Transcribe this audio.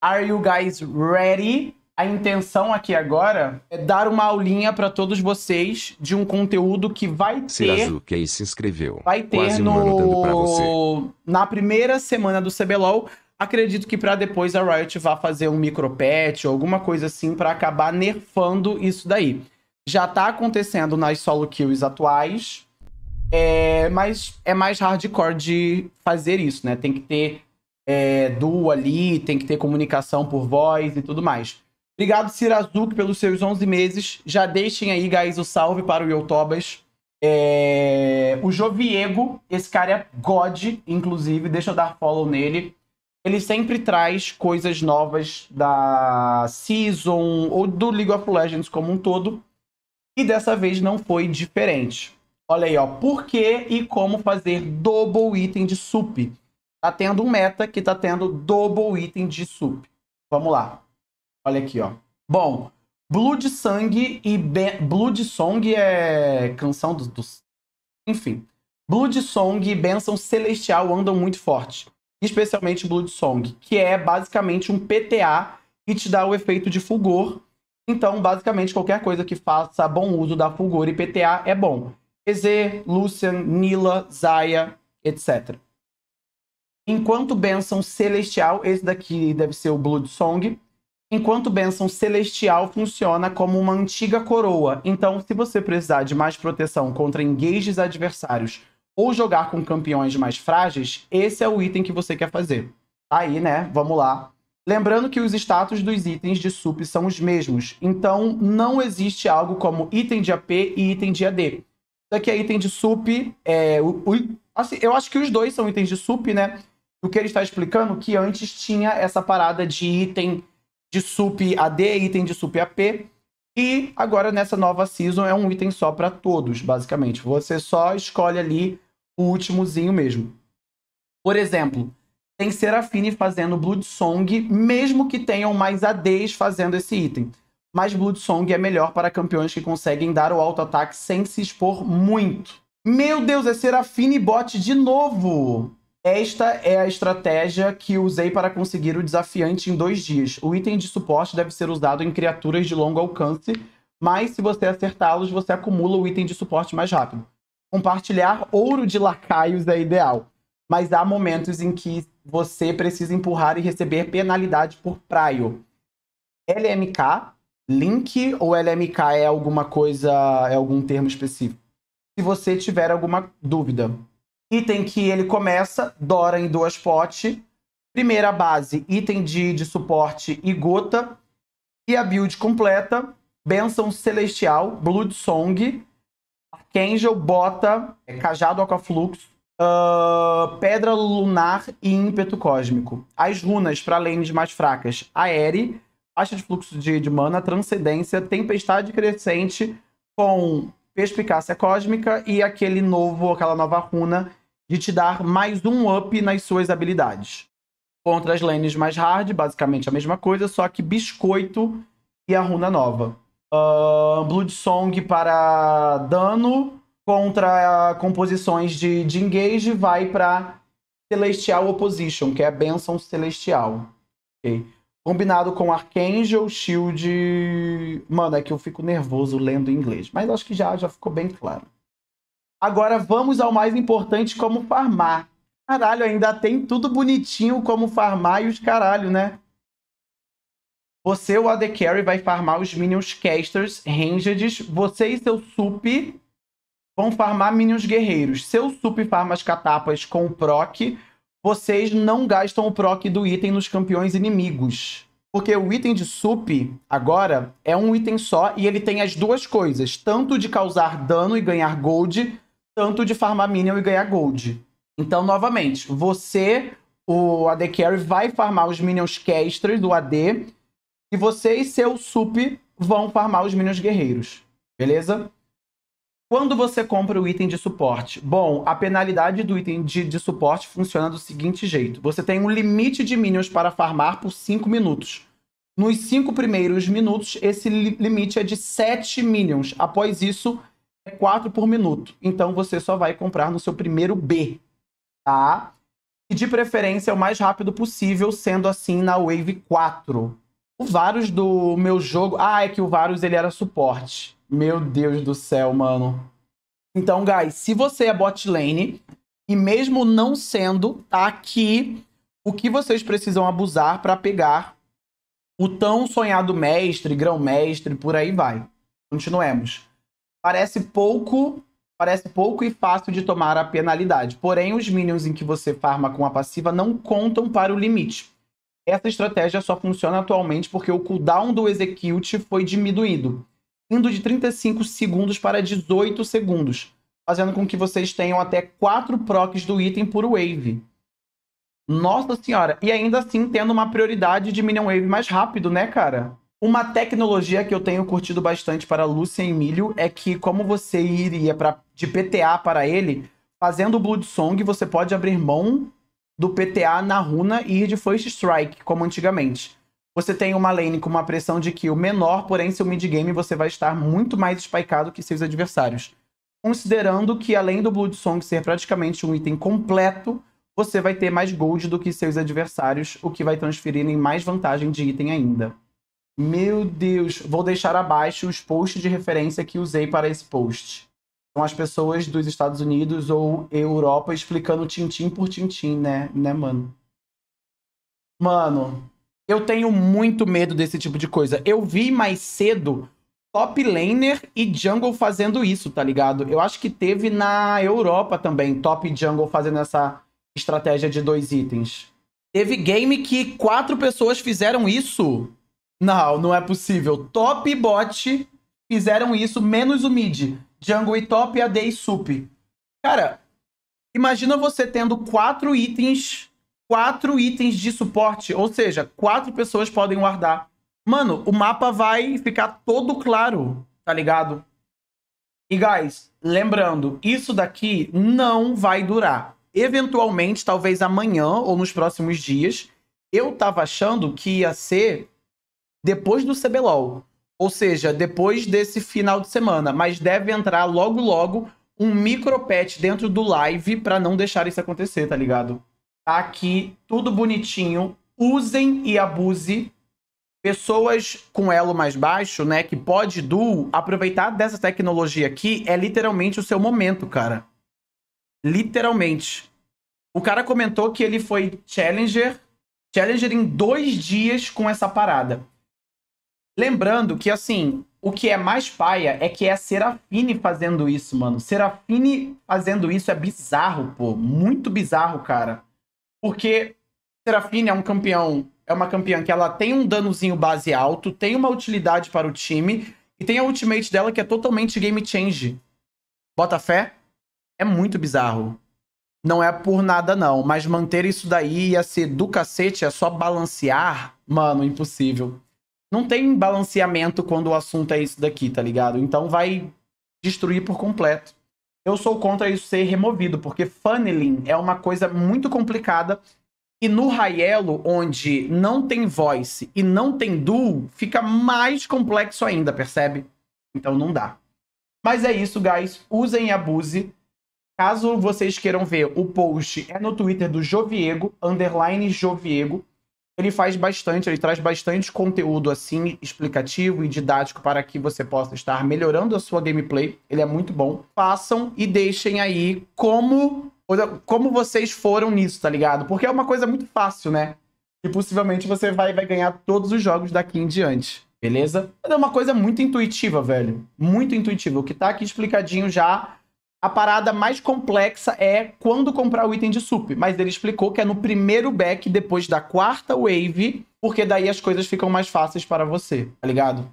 Are you guys ready? A intenção aqui agora é dar uma aulinha para todos vocês de um conteúdo que vai ter. que aí se inscreveu. Vai ter Quase no na primeira semana do CBLOL. Acredito que para depois a Riot vá fazer um micropatch ou alguma coisa assim para acabar nerfando isso daí. Já tá acontecendo nas solo kills atuais. É, mas é mais hardcore de fazer isso, né? Tem que ter é, duo ali, tem que ter comunicação por voz e tudo mais. Obrigado, Cirazuki, pelos seus 11 meses. Já deixem aí, guys, o salve para o Yotobas. É... O Joviego, esse cara é God, inclusive, deixa eu dar follow nele. Ele sempre traz coisas novas da Season ou do League of Legends como um todo. E dessa vez não foi diferente. Olha aí, ó. Por que e como fazer double item de sup? tá tendo um meta que tá tendo double item de sup. Vamos lá. Olha aqui, ó. Bom, Blood Sang e Blood Song é canção dos... Enfim. Blood Song e Benção Celestial andam muito forte. Especialmente Blood Song, que é basicamente um PTA e te dá o efeito de fulgor. Então, basicamente, qualquer coisa que faça bom uso da fulgor e PTA é bom. EZ, Lucian, Nila, Zaya, etc. Enquanto bênção celestial, esse daqui deve ser o Blood Song. Enquanto bênção celestial funciona como uma antiga coroa. Então, se você precisar de mais proteção contra engages adversários ou jogar com campeões mais frágeis, esse é o item que você quer fazer. Aí, né? Vamos lá. Lembrando que os status dos itens de sup são os mesmos, então não existe algo como item de AP e item de AD. Isso aqui é item de sup, é, o, o, assim, eu acho que os dois são itens de sup, né? o que ele está explicando que antes tinha essa parada de item de sup AD, item de sup AP, e agora nessa nova season é um item só para todos, basicamente. Você só escolhe ali o últimozinho mesmo. Por exemplo, tem Serafine fazendo blood song mesmo que tenham mais ADs fazendo esse item. Mas blood song é melhor para campeões que conseguem dar o auto-ataque sem se expor muito. Meu Deus, é Serafine bot de novo! Esta é a estratégia que usei para conseguir o desafiante em dois dias. O item de suporte deve ser usado em criaturas de longo alcance, mas se você acertá-los, você acumula o item de suporte mais rápido. Compartilhar ouro de lacaios é ideal, mas há momentos em que você precisa empurrar e receber penalidade por praio. LMK, link ou LMK é alguma coisa, é algum termo específico? Se você tiver alguma dúvida, Item que ele começa, Dora em duas potes. Primeira base, item de, de suporte e gota. E a build completa, Bênção Celestial, Blood Song, Archangel, Bota, Cajado Aquaflux. Uh, ah, pedra lunar e ímpeto cósmico. As runas para lanes mais fracas: Aere, Baixa de fluxo de, de, mana, transcendência, tempestade crescente com perspicácia cósmica e aquele novo, aquela nova runa de te dar mais um up nas suas habilidades. Contra as lanes mais hard, basicamente a mesma coisa, só que biscoito e a runa nova. Uh, Blood Song para dano, contra composições de, de engage, vai para Celestial Opposition, que é a Benção Celestial. Okay. Combinado com Archangel, Shield. Mano, é que eu fico nervoso lendo em inglês, mas acho que já, já ficou bem claro. Agora vamos ao mais importante como farmar. Caralho, ainda tem tudo bonitinho como farmar e os caralho, né? Você, o AD Carry, vai farmar os Minions Casters, Ranged. Você e seu Sup vão farmar Minions Guerreiros. Seu Sup farma as catapas com o proc. Vocês não gastam o proc do item nos campeões inimigos. Porque o item de Sup, agora, é um item só e ele tem as duas coisas. Tanto de causar dano e ganhar gold, tanto de farmar minion e ganhar gold. Então, novamente, você, o AD Carry, vai farmar os minions casters do AD e você e seu sup vão farmar os minions guerreiros, beleza? Quando você compra o item de suporte? Bom, a penalidade do item de, de suporte funciona do seguinte jeito. Você tem um limite de minions para farmar por 5 minutos. Nos 5 primeiros minutos, esse limite é de 7 minions. Após isso, 4 por minuto. Então você só vai comprar no seu primeiro B, tá? E de preferência o mais rápido possível, sendo assim na Wave 4. O Varus do meu jogo... Ah, é que o Varus ele era suporte. Meu Deus do céu, mano. Então, guys, se você é bot lane, e mesmo não sendo, tá aqui o que vocês precisam abusar para pegar o tão sonhado mestre, grão-mestre, por aí vai. Continuemos parece pouco, parece pouco e fácil de tomar a penalidade. Porém, os minions em que você farma com a passiva não contam para o limite. Essa estratégia só funciona atualmente porque o cooldown do execute foi diminuído, indo de 35 segundos para 18 segundos, fazendo com que vocês tenham até 4 procs do item por wave. Nossa senhora, e ainda assim tendo uma prioridade de minion wave mais rápido, né, cara? Uma tecnologia que eu tenho curtido bastante para Lúcia e Emílio é que, como você iria pra, de PTA para ele, fazendo o Blood Song, você pode abrir mão do PTA na runa e ir de First Strike, como antigamente. Você tem uma lane com uma pressão de kill menor, porém, seu game você vai estar muito mais spikeado que seus adversários. Considerando que, além do Blood Song ser praticamente um item completo, você vai ter mais gold do que seus adversários, o que vai transferir em mais vantagem de item ainda. Meu Deus, vou deixar abaixo os posts de referência que usei para esse post. São as pessoas dos Estados Unidos ou Europa explicando tintim por tintim, né, né, mano? Mano, eu tenho muito medo desse tipo de coisa. Eu vi mais cedo top laner e jungle fazendo isso, tá ligado? Eu acho que teve na Europa também, top jungle fazendo essa estratégia de dois itens. Teve game que quatro pessoas fizeram isso. Não, não é possível. Top e bot fizeram isso, menos o mid. Jungle e top, AD e sup. Cara, imagina você tendo quatro itens, quatro itens de suporte, ou seja, quatro pessoas podem guardar. Mano, o mapa vai ficar todo claro, tá ligado? E, guys, lembrando, isso daqui não vai durar. Eventualmente, talvez amanhã ou nos próximos dias, eu tava achando que ia ser depois do CBLOL. Ou seja, depois desse final de semana. Mas deve entrar logo, logo um micro patch dentro do live para não deixar isso acontecer, tá ligado? Tá aqui, tudo bonitinho. Usem e abuse. Pessoas com elo mais baixo, né, que pode duo, aproveitar dessa tecnologia aqui é literalmente o seu momento, cara. Literalmente. O cara comentou que ele foi challenger, challenger em dois dias com essa parada. Lembrando que, assim, o que é mais paia é que é a Serafine fazendo isso, mano. Serafine fazendo isso é bizarro, pô. Muito bizarro, cara. Porque Serafine é um campeão. É uma campeã que ela tem um danozinho base alto, tem uma utilidade para o time e tem a ultimate dela que é totalmente game change. Bota fé? É muito bizarro. Não é por nada, não. Mas manter isso daí ia ser do cacete, é só balancear? Mano, impossível não tem balanceamento quando o assunto é isso daqui, tá ligado? Então vai destruir por completo. Eu sou contra isso ser removido, porque funneling é uma coisa muito complicada. E no Raelo, onde não tem voice e não tem duo, fica mais complexo ainda, percebe? Então não dá. Mas é isso, guys. Usem e abuse. Caso vocês queiram ver, o post é no Twitter do Joviego, underline Joviego ele faz bastante, ele traz bastante conteúdo assim, explicativo e didático para que você possa estar melhorando a sua gameplay. Ele é muito bom. Façam e deixem aí como como vocês foram nisso, tá ligado? Porque é uma coisa muito fácil, né? E possivelmente você vai, vai ganhar todos os jogos daqui em diante. Beleza? É uma coisa muito intuitiva, velho. Muito intuitiva. O que tá aqui explicadinho já a parada mais complexa é quando comprar o item de sup, mas ele explicou que é no primeiro back depois da quarta wave, porque daí as coisas ficam mais fáceis para você, tá ligado?